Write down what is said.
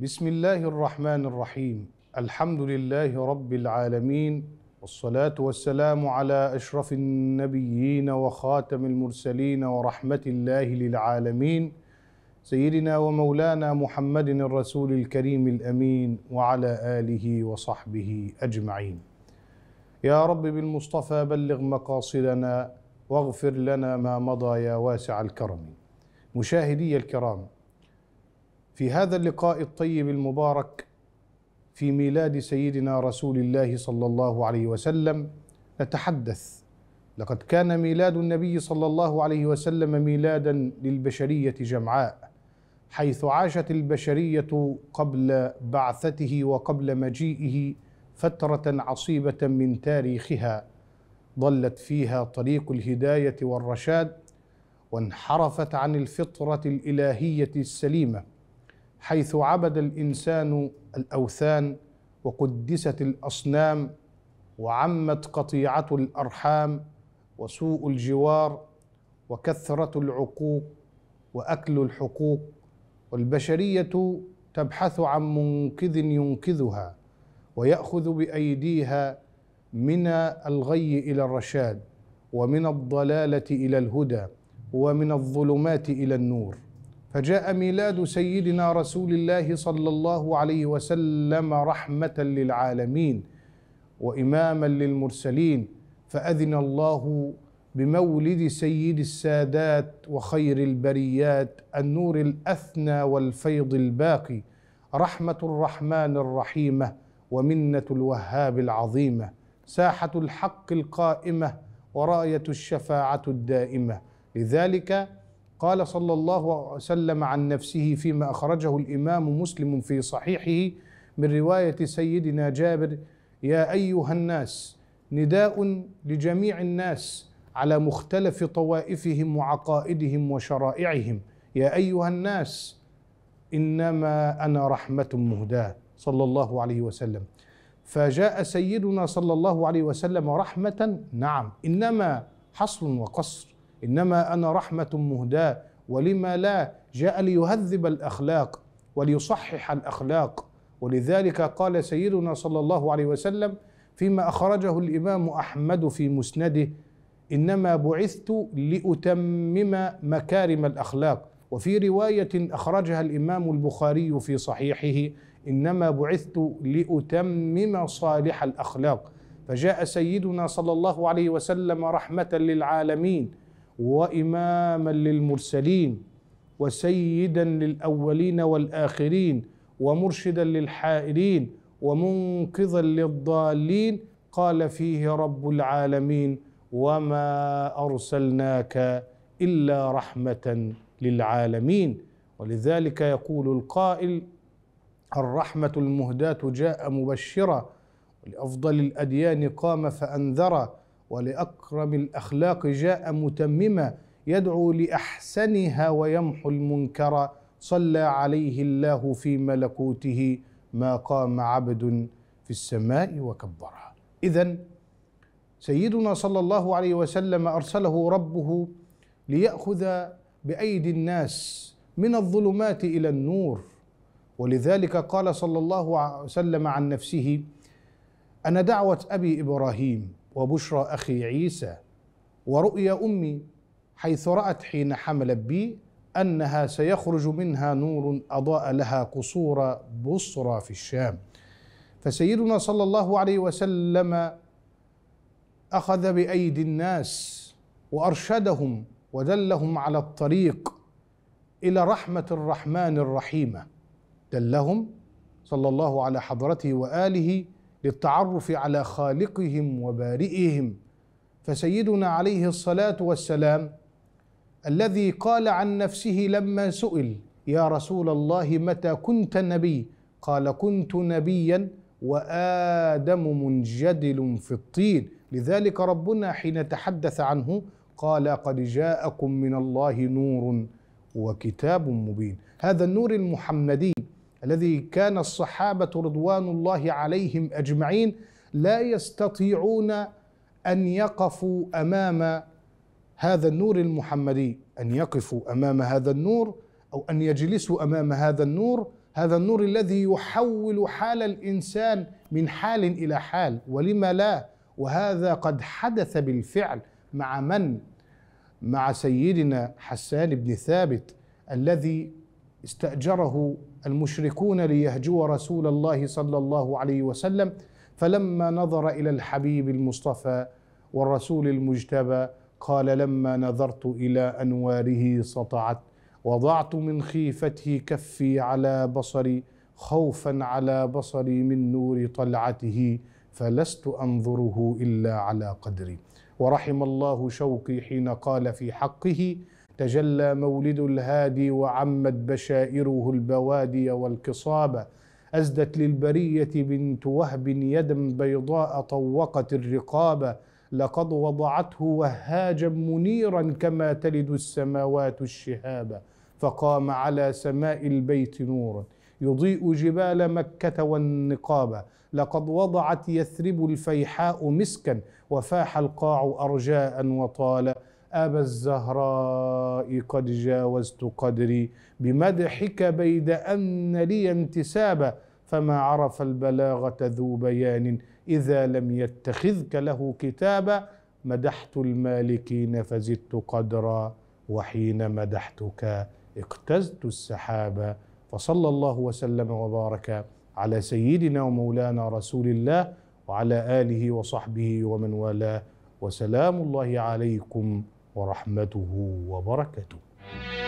بسم الله الرحمن الرحيم الحمد لله رب العالمين والصلاة والسلام على أشرف النبيين وخاتم المرسلين ورحمة الله للعالمين سيدنا ومولانا محمد الرسول الكريم الأمين وعلى آله وصحبه أجمعين يا رب بالمصطفى بلغ مقاصدنا واغفر لنا ما مضى يا واسع الكرم مشاهدي الكرام في هذا اللقاء الطيب المبارك في ميلاد سيدنا رسول الله صلى الله عليه وسلم نتحدث لقد كان ميلاد النبي صلى الله عليه وسلم ميلادا للبشريه جمعاء حيث عاشت البشريه قبل بعثته وقبل مجيئه فتره عصيبه من تاريخها ضلت فيها طريق الهدايه والرشاد وانحرفت عن الفطره الالهيه السليمه حيث عبد الانسان الاوثان وقدست الاصنام وعمت قطيعه الارحام وسوء الجوار وكثره العقوق واكل الحقوق والبشريه تبحث عن منقذ ينقذها وياخذ بايديها من الغي الى الرشاد ومن الضلاله الى الهدى ومن الظلمات الى النور فجاء ميلاد سيدنا رسول الله صلى الله عليه وسلم رحمه للعالمين واماما للمرسلين فاذن الله بمولد سيد السادات وخير البريات النور الاثنى والفيض الباقي رحمه الرحمن الرحيمه ومنه الوهاب العظيمه ساحه الحق القائمه ورايه الشفاعه الدائمه لذلك قال صلى الله وسلم عن نفسه فيما أخرجه الإمام مسلم في صحيحه من رواية سيدنا جابر يا أيها الناس نداء لجميع الناس على مختلف طوائفهم وعقائدهم وشرائعهم يا أيها الناس إنما أنا رحمة مهداة صلى الله عليه وسلم فجاء سيدنا صلى الله عليه وسلم رحمة نعم إنما حصر وقصر انما انا رحمه مهداه ولما لا جاء ليهذب الاخلاق وليصحح الاخلاق ولذلك قال سيدنا صلى الله عليه وسلم فيما اخرجه الامام احمد في مسنده انما بعثت لاتمم مكارم الاخلاق وفي روايه اخرجها الامام البخاري في صحيحه انما بعثت لاتمم صالح الاخلاق فجاء سيدنا صلى الله عليه وسلم رحمه للعالمين واماما للمرسلين وسيدا للاولين والاخرين ومرشدا للحائرين ومنقذا للضالين قال فيه رب العالمين وما ارسلناك الا رحمه للعالمين ولذلك يقول القائل الرحمه المهداه جاء مبشرا ولافضل الاديان قام فأنذر ولأكرم الأخلاق جاء متمما يدعو لأحسنها ويمحو المنكر صلى عليه الله في ملكوته ما قام عبد في السماء وكبرها إذا سيدنا صلى الله عليه وسلم أرسله ربه ليأخذ بأيدي الناس من الظلمات إلى النور ولذلك قال صلى الله عليه وسلم عن نفسه أنا دعوة أبي إبراهيم وبشرى أخي عيسى ورؤيا أمي حيث رأت حين حملت بي أنها سيخرج منها نور أضاء لها قصور بصرى في الشام فسيدنا صلى الله عليه وسلم أخذ بأيدي الناس وأرشدهم ودلهم على الطريق إلى رحمة الرحمن الرحيمة دلهم صلى الله على حضرته وآله للتعرف على خالقهم وبارئهم فسيدنا عليه الصلاه والسلام الذي قال عن نفسه لما سئل يا رسول الله متى كنت نبي قال كنت نبيا وادم منجدل في الطين لذلك ربنا حين تحدث عنه قال قد جاءكم من الله نور وكتاب مبين هذا النور المحمدي الذي كان الصحابه رضوان الله عليهم اجمعين لا يستطيعون ان يقفوا امام هذا النور المحمدي ان يقفوا امام هذا النور او ان يجلسوا امام هذا النور هذا النور الذي يحول حال الانسان من حال الى حال ولما لا وهذا قد حدث بالفعل مع من مع سيدنا حسان بن ثابت الذي استاجره المشركون ليهجو رسول الله صلى الله عليه وسلم فلما نظر الى الحبيب المصطفى والرسول المجتبى قال لما نظرت الى انواره سطعت وضعت من خيفته كفي على بصري خوفا على بصري من نور طلعته فلست انظره الا على قدري ورحم الله شوقي حين قال في حقه تجلى مولد الهادي وعمت بشائره البوادي والكصاب أزدت للبرية بنت وهب يدا بيضاء طوقت الرقاب لقد وضعته وهاجا منيرا كما تلد السماوات الشهاب فقام على سماء البيت نورا يضيء جبال مكة والنقاب لقد وضعت يثرب الفيحاء مسكا وفاح القاع أرجاء وطالا أبا الزهراء قد جاوزت قدري بمدحك بيد أن لي انتسابا فما عرف البلاغة ذو بيان إذا لم يتخذك له كتابا مدحت المالكين فزدت قدرا وحين مدحتك اقتزت السحابا فصلى الله وسلم وبارك على سيدنا ومولانا رسول الله وعلى آله وصحبه ومن والاه وسلام الله عليكم ورحمته وبركاته